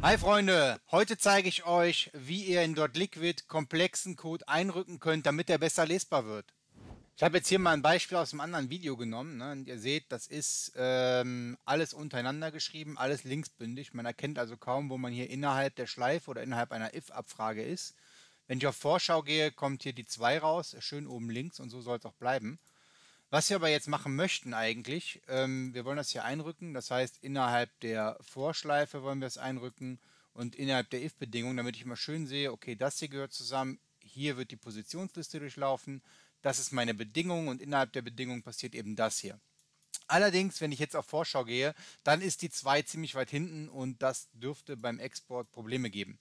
Hi Freunde, heute zeige ich euch, wie ihr in Dot Liquid komplexen Code einrücken könnt, damit er besser lesbar wird. Ich habe jetzt hier mal ein Beispiel aus einem anderen Video genommen ne? und ihr seht, das ist ähm, alles untereinander geschrieben, alles linksbündig. Man erkennt also kaum, wo man hier innerhalb der Schleife oder innerhalb einer if-Abfrage ist. Wenn ich auf Vorschau gehe, kommt hier die 2 raus, schön oben links und so soll es auch bleiben. Was wir aber jetzt machen möchten eigentlich, ähm, wir wollen das hier einrücken. Das heißt, innerhalb der Vorschleife wollen wir es einrücken und innerhalb der if-Bedingung, damit ich immer schön sehe, okay, das hier gehört zusammen, hier wird die Positionsliste durchlaufen, das ist meine Bedingung und innerhalb der Bedingung passiert eben das hier. Allerdings, wenn ich jetzt auf Vorschau gehe, dann ist die 2 ziemlich weit hinten und das dürfte beim Export Probleme geben.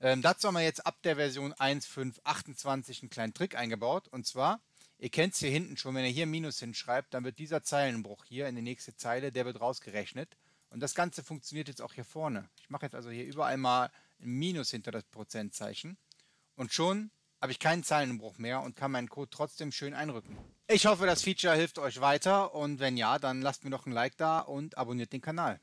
Ähm, dazu haben wir jetzt ab der Version 1.5.28 einen kleinen Trick eingebaut und zwar Ihr kennt es hier hinten schon, wenn ihr hier Minus hinschreibt, dann wird dieser Zeilenbruch hier in die nächste Zeile, der wird rausgerechnet. Und das Ganze funktioniert jetzt auch hier vorne. Ich mache jetzt also hier überall mal ein Minus hinter das Prozentzeichen. Und schon habe ich keinen Zeilenbruch mehr und kann meinen Code trotzdem schön einrücken. Ich hoffe, das Feature hilft euch weiter und wenn ja, dann lasst mir doch ein Like da und abonniert den Kanal.